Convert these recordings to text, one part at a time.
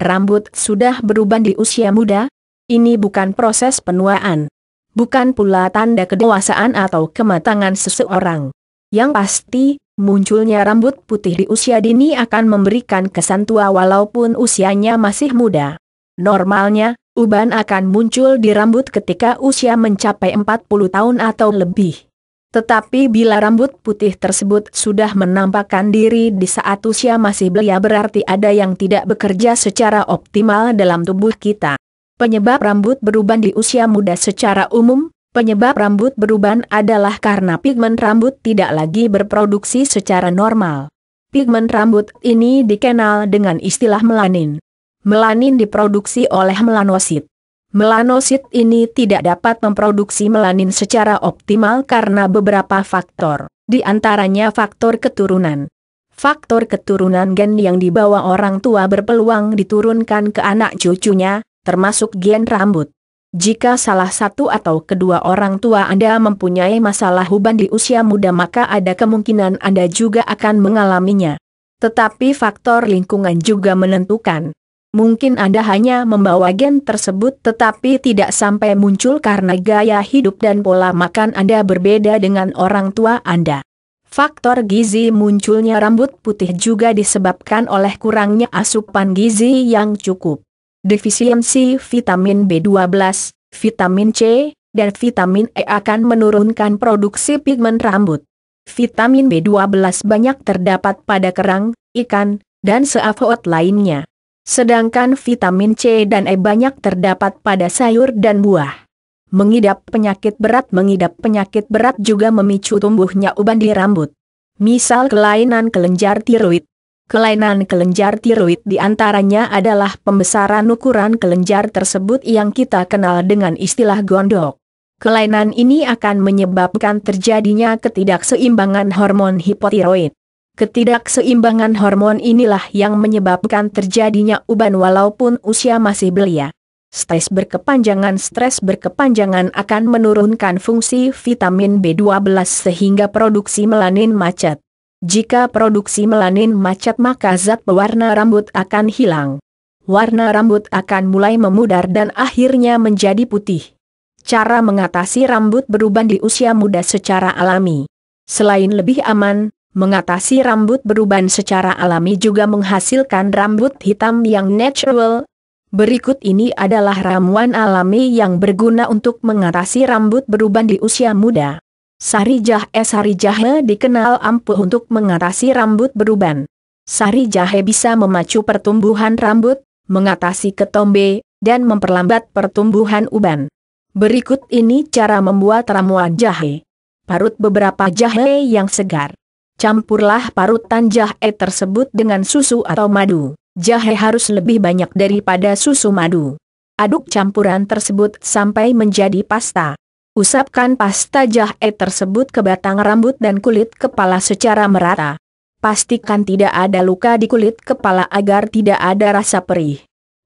rambut sudah beruban di usia muda, ini bukan proses penuaan. Bukan pula tanda kedewasaan atau kematangan seseorang. Yang pasti, munculnya rambut putih di usia dini akan memberikan kesan tua walaupun usianya masih muda. Normalnya, uban akan muncul di rambut ketika usia mencapai 40 tahun atau lebih. Tetapi bila rambut putih tersebut sudah menampakkan diri di saat usia masih belia berarti ada yang tidak bekerja secara optimal dalam tubuh kita. Penyebab rambut beruban di usia muda secara umum, penyebab rambut beruban adalah karena pigmen rambut tidak lagi berproduksi secara normal. Pigmen rambut ini dikenal dengan istilah melanin. Melanin diproduksi oleh melanosit melanosit ini tidak dapat memproduksi melanin secara optimal karena beberapa faktor, di antaranya faktor keturunan. Faktor keturunan gen yang dibawa orang tua berpeluang diturunkan ke anak cucunya, termasuk gen rambut. Jika salah satu atau kedua orang tua Anda mempunyai masalah huban di usia muda maka ada kemungkinan Anda juga akan mengalaminya. Tetapi faktor lingkungan juga menentukan. Mungkin Anda hanya membawa gen tersebut tetapi tidak sampai muncul karena gaya hidup dan pola makan Anda berbeda dengan orang tua Anda. Faktor gizi munculnya rambut putih juga disebabkan oleh kurangnya asupan gizi yang cukup. Defisiensi vitamin B12, vitamin C, dan vitamin E akan menurunkan produksi pigmen rambut. Vitamin B12 banyak terdapat pada kerang, ikan, dan seafood lainnya. Sedangkan vitamin C dan E banyak terdapat pada sayur dan buah. Mengidap penyakit berat Mengidap penyakit berat juga memicu tumbuhnya uban di rambut. Misal kelainan kelenjar tiroid. Kelainan kelenjar tiroid diantaranya adalah pembesaran ukuran kelenjar tersebut yang kita kenal dengan istilah gondok. Kelainan ini akan menyebabkan terjadinya ketidakseimbangan hormon hipotiroid. Ketidakseimbangan hormon inilah yang menyebabkan terjadinya uban walaupun usia masih belia. Stres berkepanjangan Stres berkepanjangan akan menurunkan fungsi vitamin B12 sehingga produksi melanin macet. Jika produksi melanin macet maka zat pewarna rambut akan hilang. Warna rambut akan mulai memudar dan akhirnya menjadi putih. Cara mengatasi rambut beruban di usia muda secara alami. Selain lebih aman, Mengatasi rambut beruban secara alami juga menghasilkan rambut hitam yang natural. Berikut ini adalah ramuan alami yang berguna untuk mengatasi rambut beruban di usia muda. Sarijah es sari jahe dikenal ampuh untuk mengatasi rambut beruban. Sari jahe bisa memacu pertumbuhan rambut, mengatasi ketombe, dan memperlambat pertumbuhan uban. Berikut ini cara membuat ramuan jahe. Parut beberapa jahe yang segar. Campurlah parutan jahe tersebut dengan susu atau madu. Jahe harus lebih banyak daripada susu madu. Aduk campuran tersebut sampai menjadi pasta. Usapkan pasta jahe e tersebut ke batang rambut dan kulit kepala secara merata. Pastikan tidak ada luka di kulit kepala agar tidak ada rasa perih.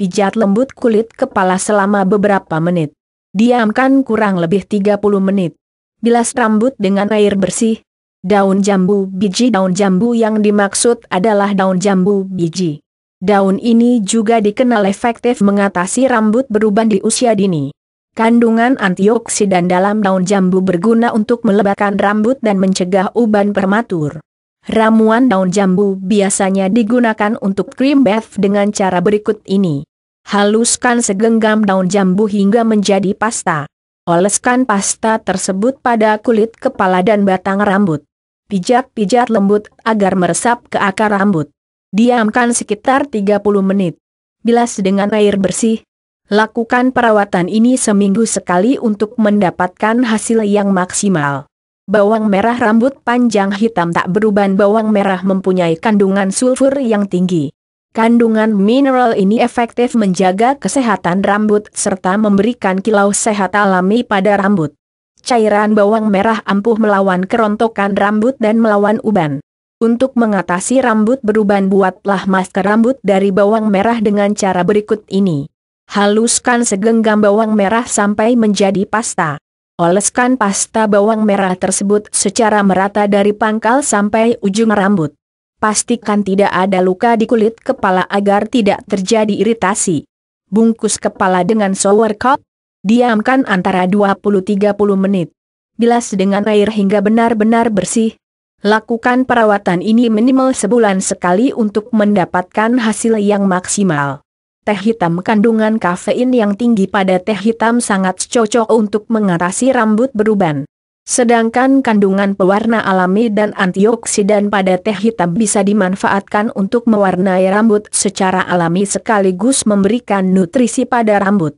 Pijat lembut kulit kepala selama beberapa menit. Diamkan kurang lebih 30 menit. Bilas rambut dengan air bersih, Daun jambu biji Daun jambu yang dimaksud adalah daun jambu biji. Daun ini juga dikenal efektif mengatasi rambut beruban di usia dini. Kandungan antioksidan dalam daun jambu berguna untuk melebarkan rambut dan mencegah uban prematur. Ramuan daun jambu biasanya digunakan untuk cream bath dengan cara berikut ini. Haluskan segenggam daun jambu hingga menjadi pasta. Oleskan pasta tersebut pada kulit kepala dan batang rambut. Pijat-pijat lembut agar meresap ke akar rambut. Diamkan sekitar 30 menit. Bilas dengan air bersih. Lakukan perawatan ini seminggu sekali untuk mendapatkan hasil yang maksimal. Bawang merah rambut panjang hitam tak beruban bawang merah mempunyai kandungan sulfur yang tinggi. Kandungan mineral ini efektif menjaga kesehatan rambut serta memberikan kilau sehat alami pada rambut cairan bawang merah ampuh melawan kerontokan rambut dan melawan uban. Untuk mengatasi rambut beruban buatlah masker rambut dari bawang merah dengan cara berikut ini. Haluskan segenggam bawang merah sampai menjadi pasta. Oleskan pasta bawang merah tersebut secara merata dari pangkal sampai ujung rambut. Pastikan tidak ada luka di kulit kepala agar tidak terjadi iritasi. Bungkus kepala dengan shower cup, diamkan antara 20-30 menit. Bilas dengan air hingga benar-benar bersih. Lakukan perawatan ini minimal sebulan sekali untuk mendapatkan hasil yang maksimal. Teh hitam kandungan kafein yang tinggi pada teh hitam sangat cocok untuk mengatasi rambut beruban. Sedangkan kandungan pewarna alami dan antioksidan pada teh hitam bisa dimanfaatkan untuk mewarnai rambut secara alami sekaligus memberikan nutrisi pada rambut.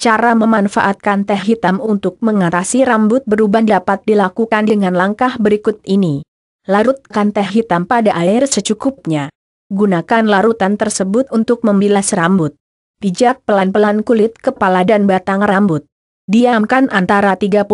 Cara memanfaatkan teh hitam untuk mengatasi rambut beruban dapat dilakukan dengan langkah berikut ini. Larutkan teh hitam pada air secukupnya. Gunakan larutan tersebut untuk membilas rambut. Pijat pelan-pelan kulit kepala dan batang rambut. Diamkan antara 30-60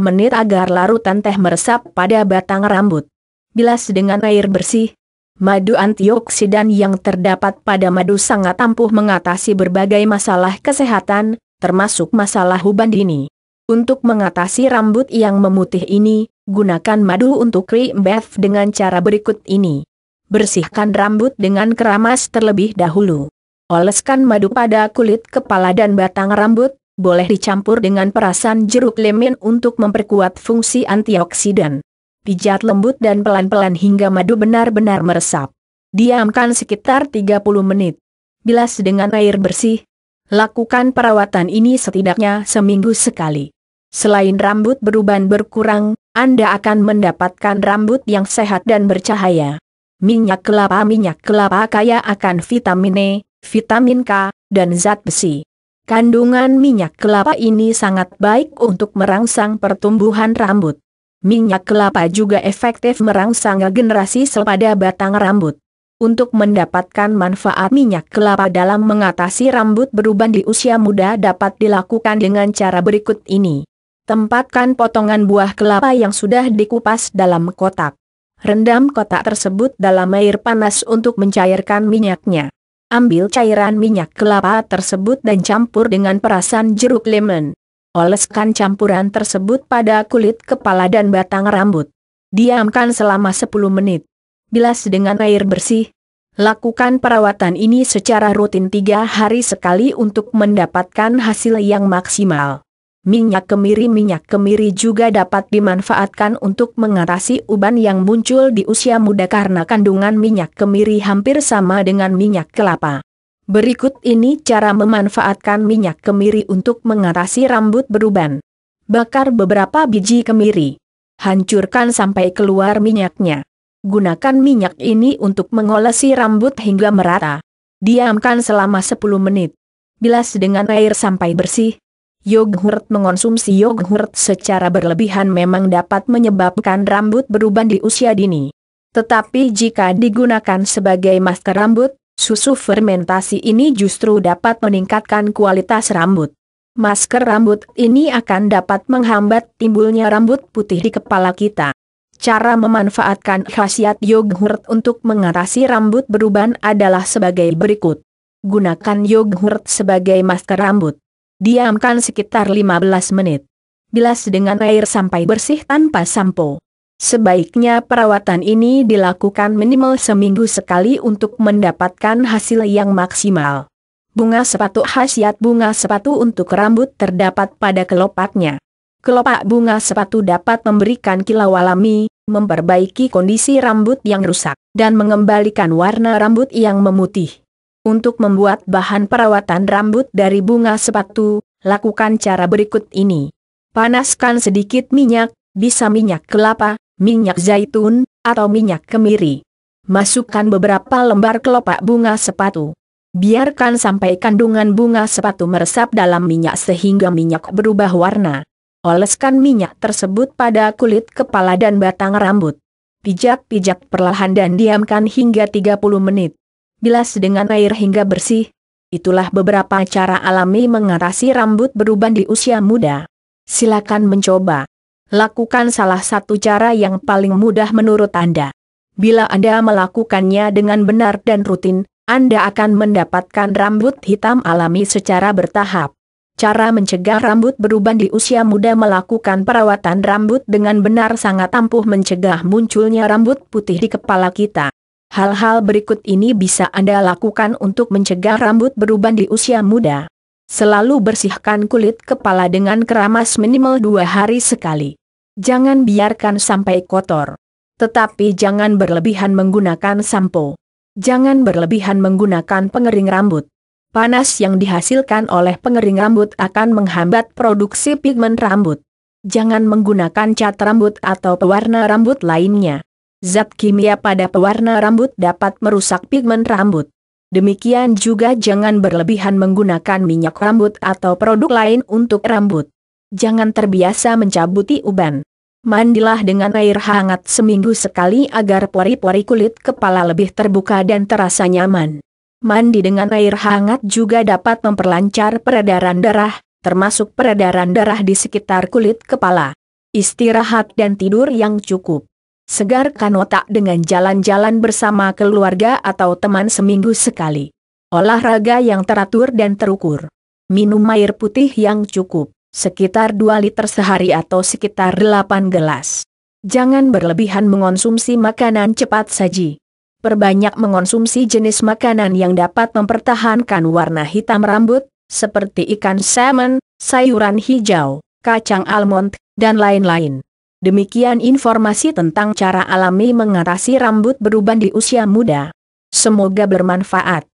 menit agar larutan teh meresap pada batang rambut. Bilas dengan air bersih. Madu antioksidan yang terdapat pada madu sangat ampuh mengatasi berbagai masalah kesehatan, termasuk masalah huban ini. Untuk mengatasi rambut yang memutih ini, gunakan madu untuk cream bath dengan cara berikut ini. Bersihkan rambut dengan keramas terlebih dahulu. Oleskan madu pada kulit kepala dan batang rambut, boleh dicampur dengan perasan jeruk lemon untuk memperkuat fungsi antioksidan. Pijat lembut dan pelan-pelan hingga madu benar-benar meresap. Diamkan sekitar 30 menit. Bilas dengan air bersih, Lakukan perawatan ini setidaknya seminggu sekali. Selain rambut beruban berkurang, Anda akan mendapatkan rambut yang sehat dan bercahaya. Minyak kelapa Minyak kelapa kaya akan vitamin E, vitamin K, dan zat besi. Kandungan minyak kelapa ini sangat baik untuk merangsang pertumbuhan rambut. Minyak kelapa juga efektif merangsang generasi sel pada batang rambut untuk mendapatkan manfaat minyak kelapa dalam mengatasi rambut beruban di usia muda dapat dilakukan dengan cara berikut ini. Tempatkan potongan buah kelapa yang sudah dikupas dalam kotak. Rendam kotak tersebut dalam air panas untuk mencairkan minyaknya. Ambil cairan minyak kelapa tersebut dan campur dengan perasan jeruk lemon. Oleskan campuran tersebut pada kulit kepala dan batang rambut. Diamkan selama 10 menit bilas dengan air bersih. Lakukan perawatan ini secara rutin tiga hari sekali untuk mendapatkan hasil yang maksimal. Minyak kemiri-minyak kemiri juga dapat dimanfaatkan untuk mengatasi uban yang muncul di usia muda karena kandungan minyak kemiri hampir sama dengan minyak kelapa. Berikut ini cara memanfaatkan minyak kemiri untuk mengatasi rambut beruban. Bakar beberapa biji kemiri. Hancurkan sampai keluar minyaknya. Gunakan minyak ini untuk mengolesi rambut hingga merata. Diamkan selama 10 menit. Bilas dengan air sampai bersih. Yogurt mengonsumsi yogurt secara berlebihan memang dapat menyebabkan rambut beruban di usia dini. Tetapi jika digunakan sebagai masker rambut, susu fermentasi ini justru dapat meningkatkan kualitas rambut. Masker rambut ini akan dapat menghambat timbulnya rambut putih di kepala kita. Cara memanfaatkan khasiat yogurt untuk mengatasi rambut beruban adalah sebagai berikut. Gunakan yogurt sebagai masker rambut. Diamkan sekitar 15 menit. Bilas dengan air sampai bersih tanpa sampo. Sebaiknya perawatan ini dilakukan minimal seminggu sekali untuk mendapatkan hasil yang maksimal. Bunga sepatu khasiat bunga sepatu untuk rambut terdapat pada kelopaknya. Kelopak bunga sepatu dapat memberikan kilau alami, memperbaiki kondisi rambut yang rusak, dan mengembalikan warna rambut yang memutih. Untuk membuat bahan perawatan rambut dari bunga sepatu, lakukan cara berikut ini. Panaskan sedikit minyak, bisa minyak kelapa, minyak zaitun, atau minyak kemiri. Masukkan beberapa lembar kelopak bunga sepatu. Biarkan sampai kandungan bunga sepatu meresap dalam minyak sehingga minyak berubah warna oleskan minyak tersebut pada kulit kepala dan batang rambut. Pijak-pijak perlahan dan diamkan hingga 30 menit. Bilas dengan air hingga bersih. Itulah beberapa cara alami mengatasi rambut beruban di usia muda. Silakan mencoba. Lakukan salah satu cara yang paling mudah menurut Anda. Bila Anda melakukannya dengan benar dan rutin, Anda akan mendapatkan rambut hitam alami secara bertahap. Cara mencegah rambut beruban di usia muda melakukan perawatan rambut dengan benar sangat ampuh mencegah munculnya rambut putih di kepala kita. Hal-hal berikut ini bisa Anda lakukan untuk mencegah rambut beruban di usia muda. Selalu bersihkan kulit kepala dengan keramas minimal dua hari sekali. Jangan biarkan sampai kotor. Tetapi jangan berlebihan menggunakan sampo. Jangan berlebihan menggunakan pengering rambut panas yang dihasilkan oleh pengering rambut akan menghambat produksi pigmen rambut. Jangan menggunakan cat rambut atau pewarna rambut lainnya. Zat kimia pada pewarna rambut dapat merusak pigmen rambut. Demikian juga jangan berlebihan menggunakan minyak rambut atau produk lain untuk rambut. Jangan terbiasa mencabuti uban. Mandilah dengan air hangat seminggu sekali agar pori-pori kulit kepala lebih terbuka dan terasa nyaman. Mandi dengan air hangat juga dapat memperlancar peredaran darah, termasuk peredaran darah di sekitar kulit kepala. Istirahat dan tidur yang cukup. Segarkan otak dengan jalan-jalan bersama keluarga atau teman seminggu sekali. Olahraga yang teratur dan terukur. Minum air putih yang cukup, sekitar 2 liter sehari atau sekitar 8 gelas. Jangan berlebihan mengonsumsi makanan cepat saji. Perbanyak mengonsumsi jenis makanan yang dapat mempertahankan warna hitam rambut, seperti ikan salmon, sayuran hijau, kacang almond, dan lain-lain. Demikian informasi tentang cara alami mengatasi rambut beruban di usia muda. Semoga bermanfaat.